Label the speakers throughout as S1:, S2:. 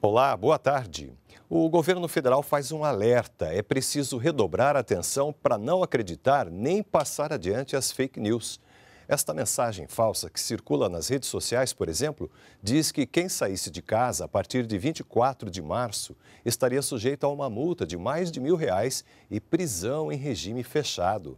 S1: Olá, boa tarde. O governo federal faz um alerta. É preciso redobrar a atenção para não acreditar nem passar adiante as fake news. Esta mensagem falsa que circula nas redes sociais, por exemplo, diz que quem saísse de casa a partir de 24 de março estaria sujeito a uma multa de mais de mil reais e prisão em regime fechado.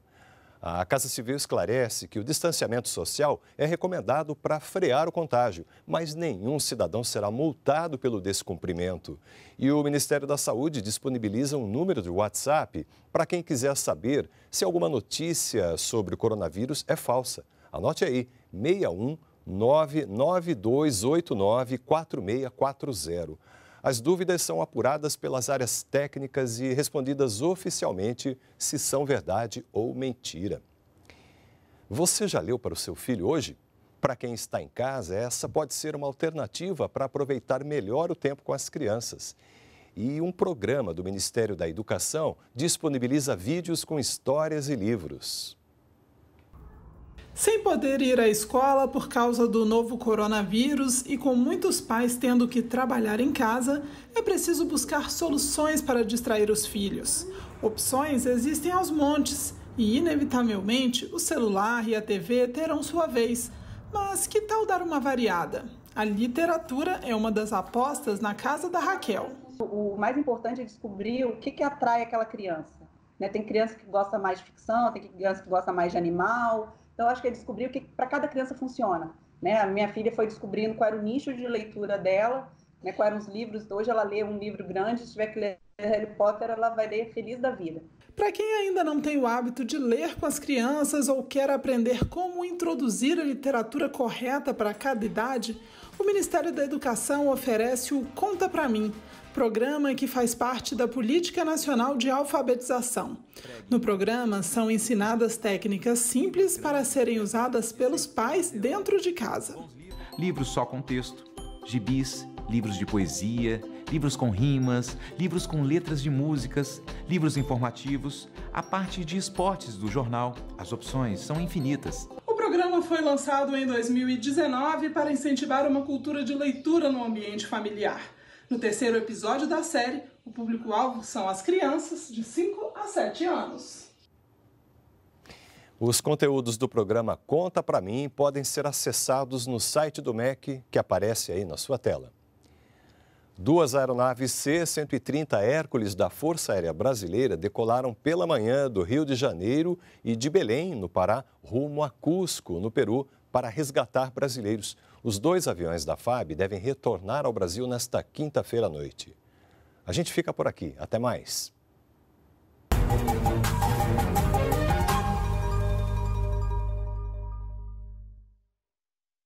S1: A Casa Civil esclarece que o distanciamento social é recomendado para frear o contágio, mas nenhum cidadão será multado pelo descumprimento. E o Ministério da Saúde disponibiliza um número de WhatsApp para quem quiser saber se alguma notícia sobre o coronavírus é falsa. Anote aí: 61 992894640. As dúvidas são apuradas pelas áreas técnicas e respondidas oficialmente se são verdade ou mentira. Você já leu para o seu filho hoje? Para quem está em casa, essa pode ser uma alternativa para aproveitar melhor o tempo com as crianças. E um programa do Ministério da Educação disponibiliza vídeos com histórias e livros
S2: sem poder ir à escola por causa do novo coronavírus e com muitos pais tendo que trabalhar em casa, é preciso buscar soluções para distrair os filhos. Opções existem aos montes e, inevitavelmente, o celular e a TV terão sua vez. Mas que tal dar uma variada? A literatura é uma das
S3: apostas na casa da Raquel. O mais importante é descobrir o que, que atrai aquela criança. Né? Tem criança que gosta mais de ficção, tem criança que gosta mais de animal, então, acho que é descobrir o que para cada criança funciona. Né? A minha filha foi descobrindo qual era o nicho de leitura dela, né, quais eram os livros. Hoje ela lê um livro grande, se tiver que ler Harry Potter, ela vai ler Feliz da Vida.
S2: Para quem ainda não tem o hábito de ler com as crianças ou quer aprender como introduzir a literatura correta para cada idade, o Ministério da Educação oferece o Conta Pra Mim, programa que faz parte da Política Nacional de Alfabetização. No programa são ensinadas técnicas simples para serem usadas pelos pais dentro de casa. Livros só com texto, gibis, livros de poesia, livros com rimas, livros com letras de músicas, livros informativos, a parte de esportes do jornal. As opções são infinitas. O programa foi lançado em 2019 para incentivar uma cultura de leitura no ambiente familiar. No terceiro episódio da série, o público-alvo são as crianças de 5 a 7 anos.
S1: Os conteúdos do programa Conta para mim podem ser acessados no site do MEC, que aparece aí na sua tela. Duas aeronaves C-130 Hércules da Força Aérea Brasileira decolaram pela manhã do Rio de Janeiro e de Belém, no Pará, rumo a Cusco, no Peru, para resgatar brasileiros. Os dois aviões da FAB devem retornar ao Brasil nesta quinta-feira à noite. A gente fica por aqui. Até mais.